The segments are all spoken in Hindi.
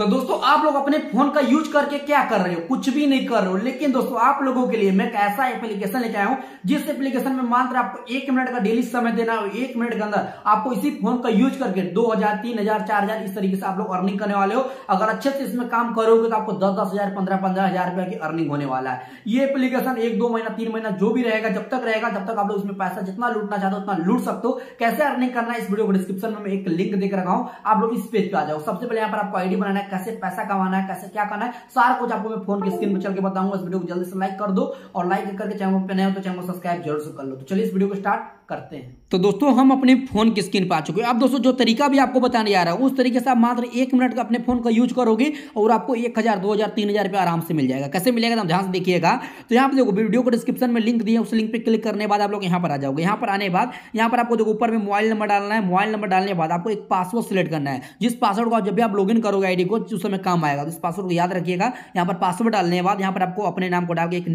तो दोस्तों आप लोग अपने फोन का यूज करके क्या कर रहे हो कुछ भी नहीं कर रहे हो लेकिन दोस्तों आप लोगों के लिए मैं एक ऐसा एप्लीकेशन लेके आया हूं जिस एप्लीकेशन में मात्र आपको एक मिनट का डेली समय देना हो एक मिनट के अंदर आपको इसी फोन का यूज करके दो हजार तीन हजार चार हजार इस तरीके से आप लोग अर्निंग करने वाले हो अगर अच्छे से इसमें काम करोगे तो आपको दस दस हजार पंद्रह पंद्रह हजार रुपया की अर्निंग होने वाला है ये एप्लीकेशन एक दो महीना तीन महीना जो भी रहेगा जब तक रहेगा जब तक आप लोग इसमें पैसा जितना लूटना चाहते हो उतना लूट सकते हो कैसे अर्निंग करना है इस वीडियो को डिस्क्रिप्शन में एक लिंक देख रखा हूं आप लोग इस पेज पर आ जाओ सबसे पहले यहाँ पर आपको आईडी बनाना है कैसे पैसा कमाना है कैसे क्या करना है सारा कुछ आपको मैं फोन की स्क्रीन पर चल के बताऊंगा इस वीडियो को जल्दी से लाइक कर दो और लाइक करके चैनल पर नए हो तो चैनल को सब्सक्राइब जरूर से कर लो तो चलिए इस वीडियो को स्टार्ट करते हैं तो दोस्तों हम अपने फोन की स्क्रीन पा चुके हैं अब दोस्तों जो तरीका भी आपको बताने जा रहा है उस तरीके से आप मात्र एक मिनट का अपने फोन का यूज करोगे और आपको एक हजार दो हजार तीन हजार रुपया आराम से मिल जाएगा कैसे मिलेगा तो आप ध्यान से देखिएगा तो यहाँ पर देखो वीडियो को डिस्क्रिप्शन में लिंक दिए उस लिंक पर क्लिक करने बाद आप लोग यहाँ पर आ जाओगे यहाँ पर आने बाद यहाँ पर आपको देखो ऊपर में मोबाइल नंबर डालना है मोबाइल नंबर डालने के बाद आपको एक पासवर्ड सेलेक्ट करना है जिस पासवर्ड को जब भी आप लॉगिन करोगे आई को उस समय काम आएगा उस तो पासवर्ड को याद रखिएगा यहाँ पर पासवर्ड डालने के बाद यहाँ पर आपको अपने नाम को डाल के एक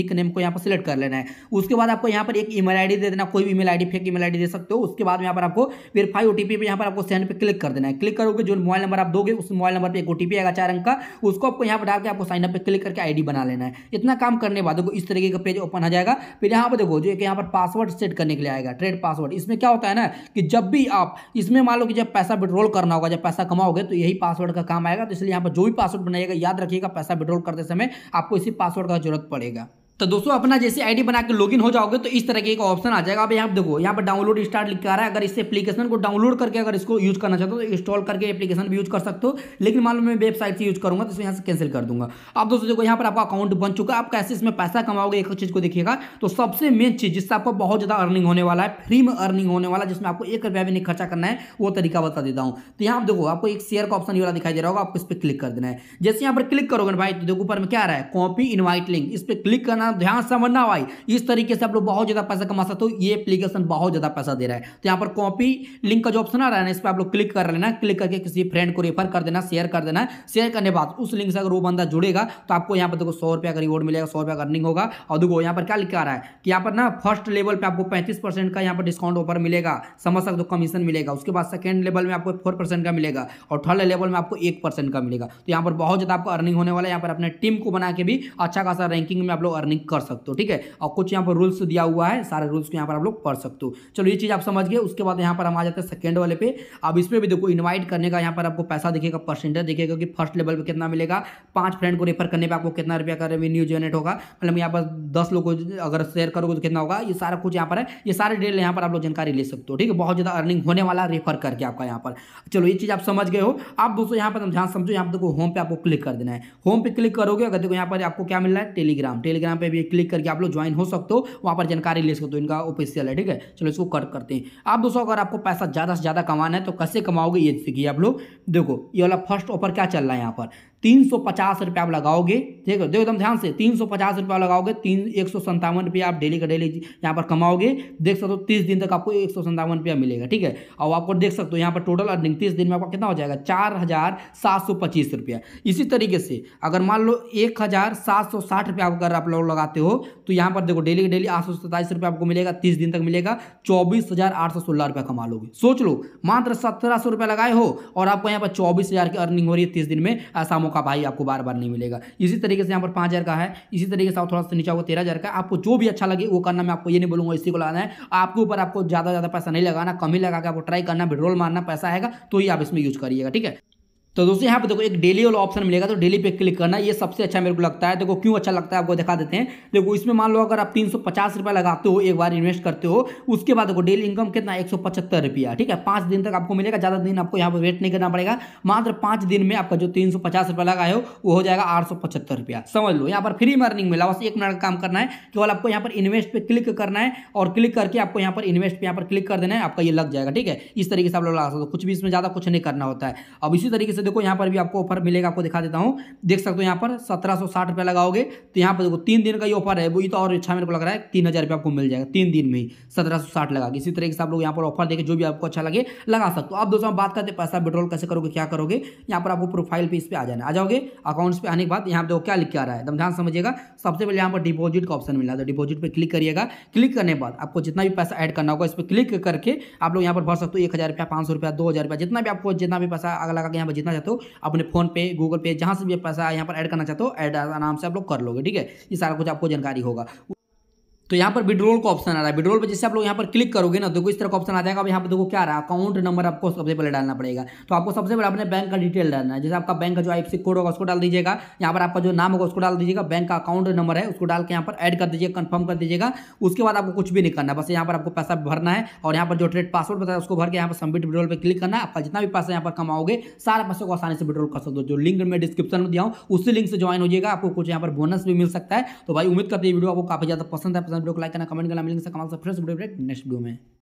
निक नेम को यहाँ पर सिलेक्ट कर लेना है उसके बाद आपको यहाँ पर एक ईमेल आईडी दे देना कोई email ID fake email ID दे सकते हो उसके बाद यहाँ पर आपको वेरीफाई ओटीपी पे यहाँ पर आपको सेंड पे क्लिक कर देना है क्लिक करोगे जो मोबाइल नंबर आप दोगे उस मोबाइल नंबर पर एक ओटीपी आएगा चार अंक का उसको आपको यहाँ पर डाल के आपको साइनअप पर क्लिक करके आई बना लेना है इतना काम करने बाद देखो इस तरीके का पेज ओपन आ जाएगा फिर यहाँ पर देखो जो एक यहाँ पर पासवर्ड सेट करने के लिए आएगा ट्रेड पासवर्ड इसमें क्या होता है ना कि जब भी आप इसमें मान लो कि जब पैसा विड्रॉल करना होगा जब पैसा कमाओगे तो यही पासवर्ड का काम आएगा तो इसलिए यहाँ पर जो भी पासवर्ड बनाएगा याद रखिएगा पैसा विड्रॉल करते समय आपको इसी पासवर्ड का जरूरत पड़ेगा तो दोस्तों अपना जैसे आईडी बना के लॉगिन हो जाओगे तो इस तरह के एक ऑप्शन आ जाएगा अब यहाँ पर देखो यहाँ पर डाउनलोड स्टार्ट लिख आ रहा है अगर इस एप्लीकेशन को डाउनलोड करके अगर इसको यूज करना चाहते हो तो इंस्टॉल करके एप्लीकेशन भी यूज कर सकते हो लेकिन मान लो मैं वेबसाइट से यूज करूँगा तो इसमें यहाँ से कैंसिल कर दूंगा अब दोस्तों देखो यहाँ पर आपका अकाउंट बन चुका है आप कैसे इसमें पैसा कमाओगे एक चीज़ को देखिएगा तो सबसे मेन चीज़ जिससे आपको बहुत ज़्यादा अर्निंग होने वाला है फ्री में अर्निंग होने वाला जिसमें आपको एक रुपया भी नहीं खर्चा करना है वो तरीका बता देता हूँ तो यहाँ देखो आपको एक शेयर का ऑप्शन वाला दिखाई दे रहा होगा आपको इस पर क्लिक कर देना है जैसे यहाँ पर क्लिक करोगे भाई तो देखो ऊपर में क्या रहा है कॉपी इन्वाइट लिंक इस पर क्लिक करना करना ध्यान समझना भाई इस तरीके से आप लोग बहुत ज़्यादा पैसा कमा सकते हो ये एप्लीकेशन बहुत ज़्यादा पैसा दे रहा है तो यहाँ पर कॉपी लिंक का जो ऑप्शन आ रहा है ना इस पर आप लोग क्लिक कर लेना क्लिक करके किसी फ्रेंड को रेफर कर देना शेयर कर देना शेयर करने बाद उस लिंक से अगर वो बंदा जुड़ेगा तो आपको यहाँ पर देखो सौ रुपया का रिवॉर्ड मिलेगा सौ रुपया का अर्निंग होगा और देखो यहाँ पर क्या लिखा आ रहा है कि यहाँ पर ना फर्स्ट लेवल पर आपको पैंतीस का यहाँ पर डिस्काउंट ऑफर मिलेगा समझ सकते हो कमीशन मिलेगा उसके बाद सेकेंड लेवल में आपको फोर का मिलेगा और थर्ड लेवल में आपको एक का मिलेगा तो यहाँ पर बहुत ज़्यादा आपको अर्निंग होने वाला है यहाँ पर अपने टीम को बना के भी अच्छा खासा रैंकिंग में आप लोग अर्निंग अर्निंग कर सकते हो ठीक है और कुछ यहाँ पर रूल्स दिया हुआ है सारे रूल्स को यहाँ पर आप लोग पढ़ सकते हो चलो ये चीज़ आप समझ गए उसके बाद यहाँ पर हम आ जाते हैं सेकेंड वाले पे अब इसमें भी देखो इन्वाइट करने का यहाँ पर आपको पैसा दिखेगा परसेंटेज दिखेगा कि फर्स्ट लेवल पर कितना मिलेगा पाँच फ्रेंड को रेफर करने पर आपको कितना रुपया का रेवेन्यू जनरेट होगा मतलब यहाँ पर दस लोग को अगर शेयर करोगे तो कितना होगा ये सारा कुछ यहाँ पर है ये सारे डिटेल यहाँ पर आप लोग जानकारी ले सकते हो ठीक है बहुत ज़्यादा अर्निंग होने वाला रेफर करके आपका यहाँ पर चलो ये चीज़ आप समझ गए हो आप दोस्तों यहाँ पर हम ध्यान समझो यहाँ पर देखो होम पे आपको क्लिक कर देना है होम पे क्लिक करोगे अगर देखो यहाँ पर आपको क्या मिल रहा है टेलीग्राम टेलीग्राम पे भी क्लिक करके आप लोग ज्वाइन हो सकते हो वहाँ पर जानकारी ले सकते हो इनका ऑफिशियल है ठीक है चलो इसको कट करते हैं आप दोस्तों अगर आपको पैसा ज़्यादा से ज़्यादा कमाना है तो कैसे कमाओगे ये सीखिए आप लोग देखो ये वाला फर्स्ट ऑफर क्या चल रहा है यहाँ पर तीन सौ पचास रुपये आप लगाओगे ठीक है देखो एकदम ध्यान से तीन सौ पचास रुपये लगाओगे तीन एक सौ संतावन रुपये आप डेली का डेली यहाँ पर कमाओगे देख सकते हो तीस दिन तक आपको एक सौ संतावन रुपया मिलेगा ठीक है और आपको देख सकते हो यहाँ पर टोटल अर्निंग तीस दिन में आपका कितना हो जाएगा चार हज़ार सात सौ पच्चीस रुपया इसी तरीके से अगर मान लो एक हज़ार सात सौ साठ रुपये अगर आप लोग लगाते हो तो यहाँ पर देखो डेली डेली आठ सौ रुपये आपको मिलेगा तीस दिन तक मिलेगा चौबीस हज़ार आठ सौ सोलह रुपये कमा लोगे सोच लो मात्र सत्रह सौ रुपये लगाए हो और आपको यहाँ पर चौबीस हज़ार की अर्निंग हो रही है तीस दिन में ऐसा मौका भाई आपको बार बार नहीं मिलेगा इसी तरीके से यहाँ पर पाँच हज़ार का है इसी तरीके से थोड़ा सा नीचा हुआ तेरह हज़ार का आपको जो भी अच्छा लगे वो करना मैं आपको ये नहीं बोलूँगा इसी को लगाना है आपके ऊपर आपको ज़्यादा ज़्यादा पैसा नहीं लगाना कम ही लगा के आपको ट्राई करना विड्रोल मारना पैसा आएगा तो ही आप इसमें यूज करिएगा ठीक है तो दोस्तों यहाँ पे देखो एक डेली वाला ऑप्शन मिलेगा तो डेली पे क्लिक करना ये सबसे अच्छा मेरे को लगता है देखो क्यों अच्छा लगता है आपको दिखा देते हैं देखो इसमें मान लो अगर आप तीन रुपया लगाते हो एक बार इन्वेस्ट करते हो उसके बाद देखो डेली इनकम कितना एक रुपया ठीक है पाँच दिन तक आपको मिलेगा ज़्यादा दिन आपको यहाँ पर वेट नहीं करना पड़ेगा मात्र पाँच दिन में आपका जो तीन रुपया लगा है वो हो जाएगा आठ रुपया समझ लो यहाँ पर फ्री मर्निंग मिला बस एक मिनट का काम करना है केवल आपको यहाँ पर इन्वेस्ट पे क्लिक करना है और क्लिक करके आपको यहाँ पर इन्वेस्ट पे यहाँ पर क्लिक कर देना है आपका ये लग जाएगा ठीक है इस तरीके से आप लोग लगा सकते हो कुछ भी इसमें ज़्यादा कुछ नहीं करना होता है अब इसी तरीके से देखो यहाँ पर भी आपको ऑफर मिलेगा आपको दिखा देता हूँ देख सकते हो यहाँ पर सत्रह सौ साठ रुपया लगाओगे तो यहाँ पर देखो तीन दिन का ये ऑफर है वो ये तो और अच्छा मेरे को लग रहा है तीन हज़ार आपको मिल जाएगा तीन दिन में ही सत्रह सौ साठ लगा इसी तरीके से आप लोग यहाँ पर ऑफर देखें जो भी आपको अच्छा लगे लगा सकते हो अब दोस्तों बात करते पैसा विड्रॉल कैसे करोगे क्या करोगे यहाँ पर आपको प्रोफाइल पे इस पर आ जाना आ जाओगे अकाउंट्स पर आने के बाद यहाँ देखो क्या लिख के आ रहा है एकदम ध्यान समझिएगा सबसे पहले यहाँ पर डिपोजिट का ऑप्शन मिला तो डिपोजिट पर क्लिक करिएगा क्लिक करने के बाद आपको जितना भी पैसा ऐड करना होगा इस पर क्लिक करके आप लोग यहाँ पर भर सकते हो एक हज़ार रुपया पाँच सौ रुपया दो हज़ार रुपया जितना भी आपको जितना भी पैसा अगला यहाँ पर जितना चाहते हो अपने फोन पे गूगल पे जहाँ से भी पैसा यहाँ पर ऐड करना चाहते हो ऐड आराम से आप लोग कर लोगे ठीक है ये सारा कुछ आपको जानकारी होगा तो यहाँ पर विड्रोल का ऑप्शन आ रहा है विड्रोल पर जैसे आप लोग यहाँ पर क्लिक करोगे ना तो देखो इस तरह का ऑप्शन आ जाएगा अब यहाँ पर देखो क्या रहा है अकाउंट नंबर आपको सबसे पहले डालना पड़ेगा तो आपको सबसे पहले अपने बैंक का डिटेल डालना है जैसे आपका बैंक का जो आई कोड होगा उसको डाल दीजिएगा यहाँ पर आपका जो नाम होगा उसको डाल दीजिएगा बैंक का अकाउंट नंबर है उसको डाल के यहाँ पर एड कर दीजिएगा कन्फर्म कर दीजिएगा उसके बाद आपको कुछ भी नहीं करना बस यहाँ पर आपको पैसा भरना है और यहाँ पर जो ट्रेड पासवर्ड बताया उसको भर के यहाँ पर सबमिट विड्रोल पर क्लिक करना है आपका जितना भी पैसा यहाँ पर कमाओगे सारे पैसे को आसानी से विड्रोल कर सकते हो जो लिंक मैं डिस्क्रिप्शन में दिया हूँ उसी लिंक से ज्वाइन हो जाएगा आपको कुछ यहाँ पर बोनस भी मिल सकता है तो भाई उम्मीद करते हैं वीडियो आपको काफी ज्यादा पसंद है पसंद वीडियो को लाइक करना कमेंट करना मिलेंगे कमाल से फ्रेश वीडियो नेक्स्ट वीडियो में